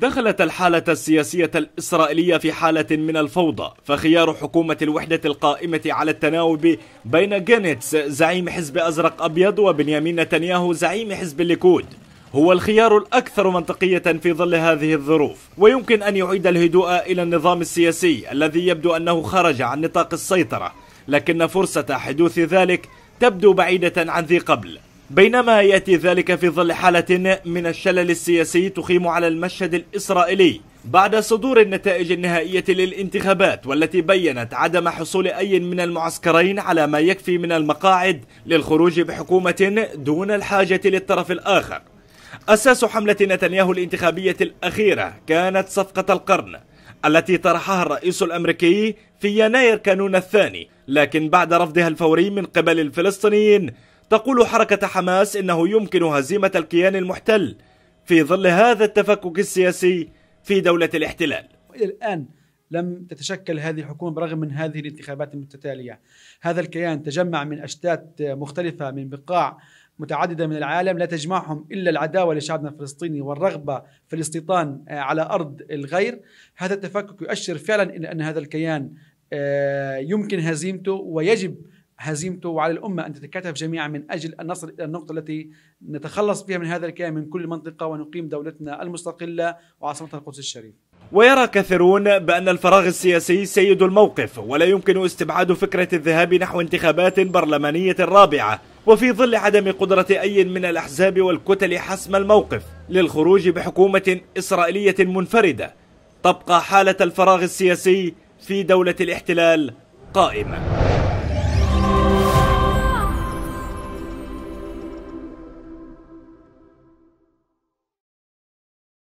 دخلت الحالة السياسية الإسرائيلية في حالة من الفوضى فخيار حكومة الوحدة القائمة على التناوب بين جينيتس زعيم حزب أزرق أبيض وبنيامين نتنياهو زعيم حزب الليكود هو الخيار الأكثر منطقية في ظل هذه الظروف ويمكن أن يعيد الهدوء إلى النظام السياسي الذي يبدو أنه خرج عن نطاق السيطرة لكن فرصة حدوث ذلك تبدو بعيدة عن ذي قبل بينما يأتي ذلك في ظل حالة من الشلل السياسي تخيم على المشهد الإسرائيلي بعد صدور النتائج النهائية للانتخابات والتي بينت عدم حصول أي من المعسكرين على ما يكفي من المقاعد للخروج بحكومة دون الحاجة للطرف الآخر أساس حملة نتنياهو الانتخابية الأخيرة كانت صفقة القرن التي طرحها الرئيس الأمريكي في يناير كانون الثاني لكن بعد رفضها الفوري من قبل الفلسطينيين تقول حركة حماس إنه يمكن هزيمة الكيان المحتل في ظل هذا التفكك السياسي في دولة الاحتلال وإلى الآن لم تتشكل هذه الحكومة برغم من هذه الانتخابات المتتالية هذا الكيان تجمع من أشتات مختلفة من بقاع متعددة من العالم لا تجمعهم إلا العداوة لشعبنا الفلسطيني والرغبة في الاستيطان على أرض الغير هذا التفكك يؤشر فعلا إلى أن هذا الكيان آه، يمكن هزيمته ويجب هزيمته وعلى الأمة أن تتكاتف جميعا من أجل أن نصل إلى النقطة التي نتخلص بها من هذا الكيان من كل منطقة ونقيم دولتنا المستقلة وعاصمتها القدس الشريف ويرى كثيرون بأن الفراغ السياسي سيد الموقف ولا يمكن استبعاد فكرة الذهاب نحو انتخابات برلمانية رابعة وفي ظل عدم قدرة أي من الأحزاب والكتل حسم الموقف للخروج بحكومة إسرائيلية منفردة تبقى حالة الفراغ السياسي في دولة الاحتلال قائمة